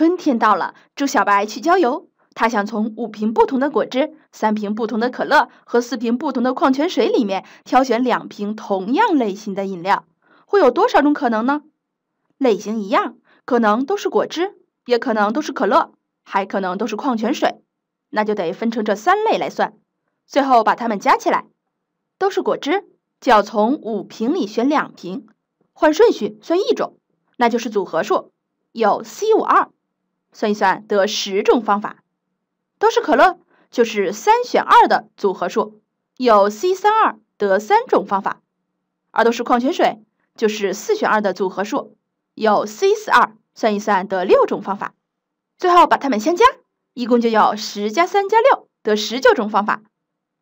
春天到了，猪小白去郊游。他想从五瓶不同的果汁、三瓶不同的可乐和四瓶不同的矿泉水里面挑选两瓶同样类型的饮料，会有多少种可能呢？类型一样，可能都是果汁，也可能都是可乐，还可能都是矿泉水。那就得分成这三类来算，最后把它们加起来。都是果汁，就要从五瓶里选两瓶，换顺序算一种，那就是组合数，有 C 五二。算一算，得十种方法，都是可乐，就是三选二的组合数，有 C 三二得三种方法；而都是矿泉水，就是四选二的组合数，有 C 四二，算一算得六种方法。最后把它们相加，一共就有十加三加六得十九种方法。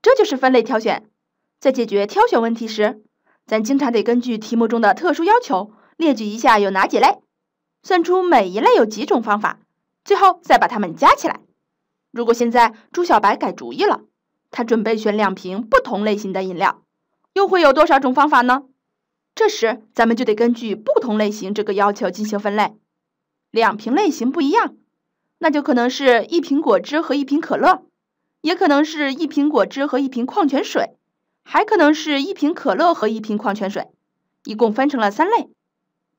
这就是分类挑选。在解决挑选问题时，咱经常得根据题目中的特殊要求，列举一下有哪几类，算出每一类有几种方法。最后再把它们加起来。如果现在朱小白改主意了，他准备选两瓶不同类型的饮料，又会有多少种方法呢？这时咱们就得根据不同类型这个要求进行分类。两瓶类型不一样，那就可能是一瓶果汁和一瓶可乐，也可能是一瓶果汁和一瓶矿泉水，还可能是一瓶可乐和一瓶矿泉水。一共分成了三类，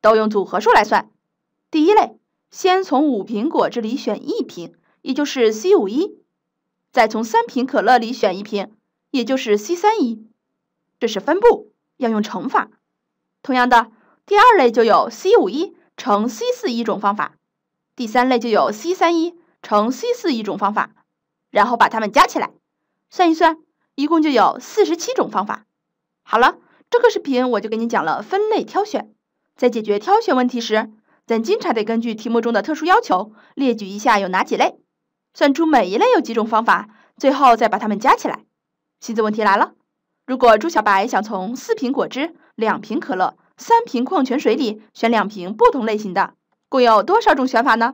都用组合数来算。第一类。先从五苹果这里选一瓶，也就是 C 五一，再从三瓶可乐里选一瓶，也就是 C 三一，这是分步，要用乘法。同样的，第二类就有 C 五一乘 C 四一种方法，第三类就有 C 三一乘 C 四一种方法，然后把它们加起来，算一算，一共就有四十七种方法。好了，这个视频我就给你讲了分类挑选，在解决挑选问题时。咱经常得根据题目中的特殊要求列举一下有哪几类，算出每一类有几种方法，最后再把它们加起来。现在问题来了，如果朱小白想从四瓶果汁、两瓶可乐、三瓶矿泉水里选两瓶不同类型的，共有多少种选法呢？